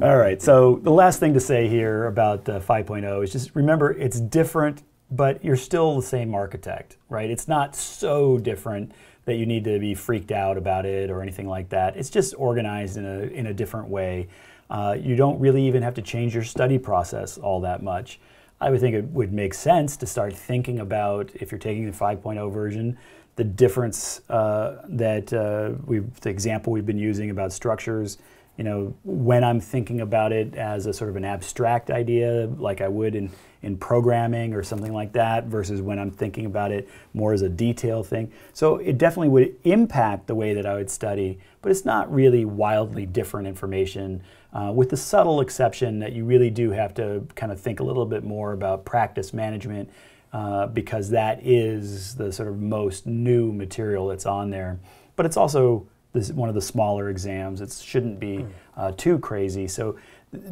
All right, so the last thing to say here about uh, 5.0 is just remember it's different, but you're still the same architect, right? It's not so different that you need to be freaked out about it or anything like that. It's just organized in a, in a different way. Uh, you don't really even have to change your study process all that much. I would think it would make sense to start thinking about if you're taking the 5.0 version, the difference uh, that uh, we the example we've been using about structures you know, when I'm thinking about it as a sort of an abstract idea, like I would in, in programming or something like that, versus when I'm thinking about it more as a detail thing. So it definitely would impact the way that I would study, but it's not really wildly different information, uh, with the subtle exception that you really do have to kind of think a little bit more about practice management. Uh, because that is the sort of most new material that's on there. But it's also this one of the smaller exams. It shouldn't be hmm. uh, too crazy. So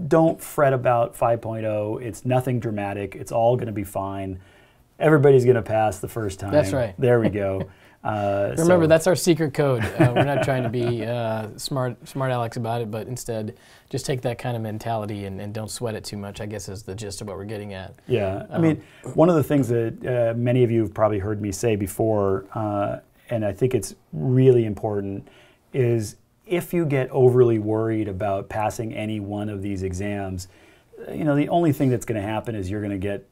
don't fret about 5.0. It's nothing dramatic. It's all going to be fine. Everybody's going to pass the first time. That's right. There we go. Uh, Remember, so. that's our secret code. Uh, we're not trying to be uh, smart, smart Alex about it, but instead, just take that kind of mentality and, and, don't sweat it too much. I guess is the gist of what we're getting at. Yeah, I mean, um, one of the things that uh, many of you have probably heard me say before, uh, and I think it's really important is if you get overly worried about passing any one of these exams, you know, the only thing that's going to happen is you're going to get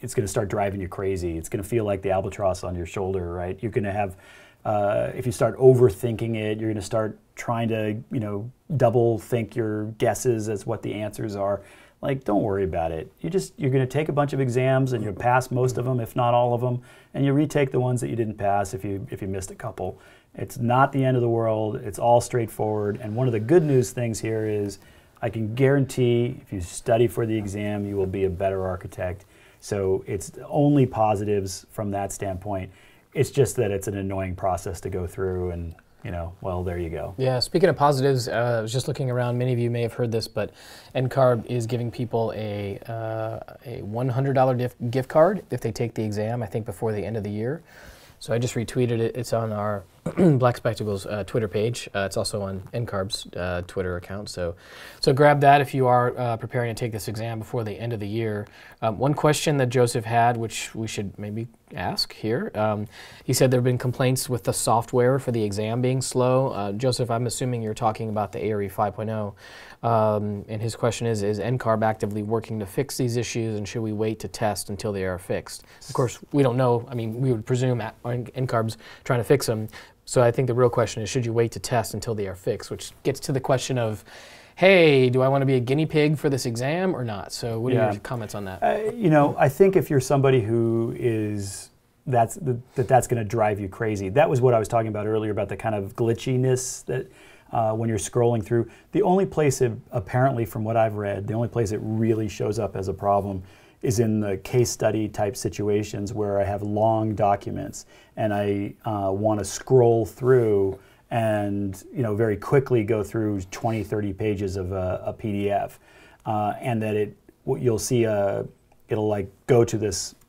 it's going to start driving you crazy. It's going to feel like the albatross on your shoulder, right? You're going to have uh, if you start overthinking it, you're going to start trying to, you know, double think your guesses as what the answers are. Like, don't worry about it. You just you're going to take a bunch of exams and you'll pass most of them, if not all of them, and you retake the ones that you didn't pass if you if you missed a couple. It's not the end of the world. It's all straightforward. And one of the good news things here is I can guarantee if you study for the exam, you will be a better architect. So it's only positives from that standpoint. It's just that it's an annoying process to go through and you know, well, there you go. Yeah, speaking of positives, uh, I was just looking around. Many of you may have heard this, but NCARB is giving people a, uh, a $100 gift card if they take the exam, I think, before the end of the year. So I just retweeted it. It's on our Black Spectacles uh, Twitter page. Uh, it's also on NCARB's uh, Twitter account. So, so grab that if you are uh, preparing to take this exam before the end of the year. Um, one question that Joseph had, which we should maybe ask here, um, he said there have been complaints with the software for the exam being slow. Uh, Joseph, I'm assuming you're talking about the ARE 5.0. Um, and his question is, is NCARB actively working to fix these issues and should we wait to test until they are fixed? Of course, we don't know. I mean, we would presume uh, NCARB's trying to fix them so I think the real question is, should you wait to test until they are fixed? Which gets to the question of, hey, do I want to be a guinea pig for this exam or not? So what yeah. are your comments on that? Uh, you know, I think if you're somebody who is that's the, that that's going to drive you crazy. That was what I was talking about earlier about the kind of glitchiness that uh, when you're scrolling through. The only place it, apparently, from what I've read, the only place it really shows up as a problem is in the case study type situations where I have long documents and I uh, want to scroll through and you know very quickly go through 20, 30 pages of a, a PDF, uh, and that it you'll see a uh, it'll like go to this.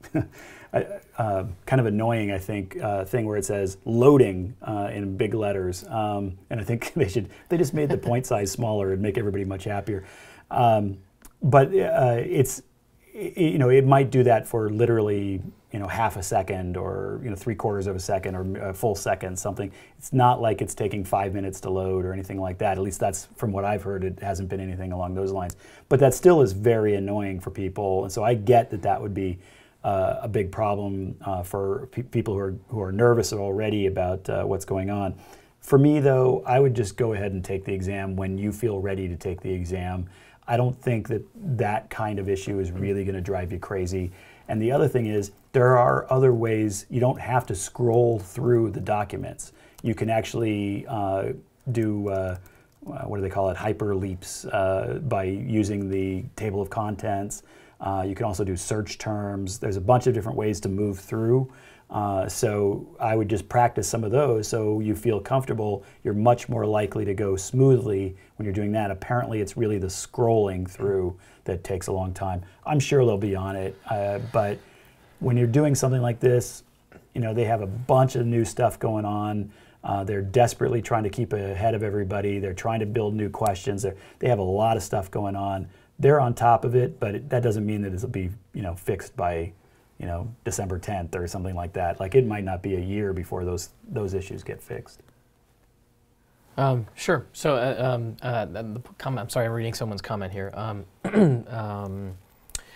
Uh, uh, kind of annoying, I think, uh, thing where it says loading in big letters, um, and I think they should they just made the point size smaller and make everybody much happier. Um, but uh, it's you know, it might do that for literally, you know, half a second or, you know, three quarters of a second or a full second, something. It's not like it's taking five minutes to load or anything like that. At least that's from what I've heard, it hasn't been anything along those lines. But that still is very annoying for people. And so I get that that would be uh, a big problem uh, for pe people who are, who are nervous already about uh, what's going on. For me, though, I would just go ahead and take the exam when you feel ready to take the exam. I don't think that that kind of issue is really going to drive you crazy. And the other thing is, there are other ways. You don't have to scroll through the documents. You can actually uh, do uh, uh what do they call it? Hyperleaps uh, by using the table of contents. Uh, you can also do search terms. There's a bunch of different ways to move through. Uh, so I would just practice some of those so you feel comfortable. You're much more likely to go smoothly when you're doing that. Apparently, it's really the scrolling through that takes a long time. I'm sure they'll be on it, uh, but when you're doing something like this, you know they have a bunch of new stuff going on. Uh, they're desperately trying to keep ahead of everybody. They're trying to build new questions. They're, they have a lot of stuff going on. They're on top of it, but it, that doesn't mean that it'll be you know fixed by you know, December 10th or something like that. Like it might not be a year before those those issues get fixed. Um, sure. So uh, um, uh, the comment. I'm sorry, I'm reading someone's comment here. Um, um,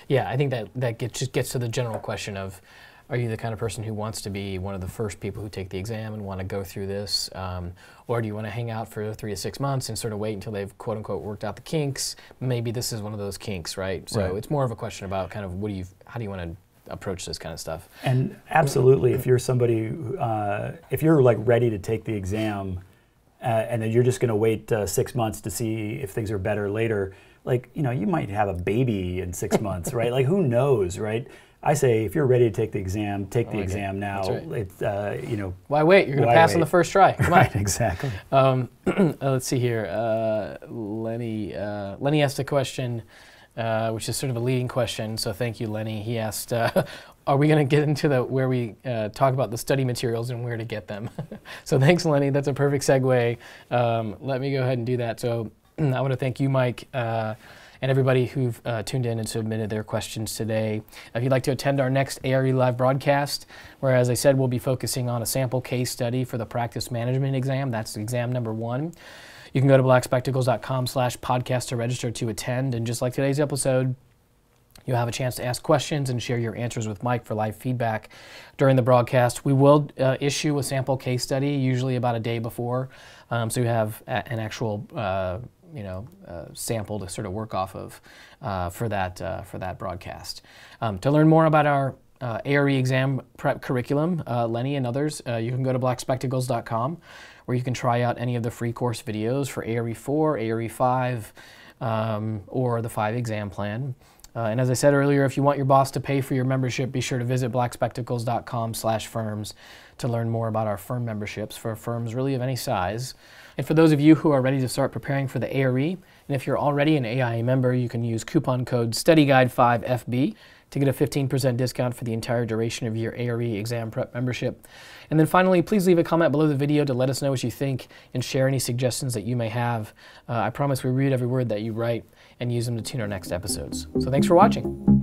yeah, I think that that gets, just gets to the general question of. Are you the kind of person who wants to be one of the first people who take the exam and want to go through this? Um, or do you want to hang out for three to six months and sort of wait until they've quote unquote worked out the kinks? Maybe this is one of those kinks, right? So right. it's more of a question about kind of what do you, how do you want to approach this kind of stuff. And absolutely, if you're somebody, uh, if you're like ready to take the exam, uh, and then you're just going to wait uh, six months to see if things are better later, like you know, you might have a baby in six months, right? Like who knows, right? I say if you're ready to take the exam, take oh the exam now. Right. It's uh, you know why wait? You're going to pass wait? on the first try. Come right, on. exactly. Um, uh, let's see here. Uh, Lenny uh, Lenny asked a question. Uh, which is sort of a leading question. So thank you, Lenny. He asked, uh, "Are we going to get into the where we uh, talk about the study materials and where to get them?" so thanks, Lenny. That's a perfect segue. Um, let me go ahead and do that. So I want to thank you, Mike. Uh, and everybody who've uh, tuned in and submitted their questions today. If you'd like to attend our next ARE live broadcast, where, as I said, we'll be focusing on a sample case study for the practice management exam, that's exam number one. You can go to blackspectacles.com slash podcast to register to attend. And just like today's episode, You'll have a chance to ask questions and share your answers with Mike for live feedback during the broadcast. We will uh, issue a sample case study, usually about a day before, um, so you have an actual uh, you know uh, sample to sort of work off of uh, for that uh, for that broadcast. Um, to learn more about our uh, ARE exam prep curriculum, uh, Lenny and others, uh, you can go to blackspectacles.com where you can try out any of the free course videos for ARE 4, ARE 5, um, or the 5 exam plan. Uh, and as I said earlier, if you want your boss to pay for your membership, be sure to visit blackspectacles.com slash firms to learn more about our firm memberships for firms really of any size. And for those of you who are ready to start preparing for the ARE, and if you're already an AIA member, you can use coupon code StudyGuide5FB to get a 15% discount for the entire duration of your ARE exam prep membership. And then finally, please leave a comment below the video to let us know what you think and share any suggestions that you may have. Uh, I promise we read every word that you write and use them to tune our next episodes. So thanks for watching.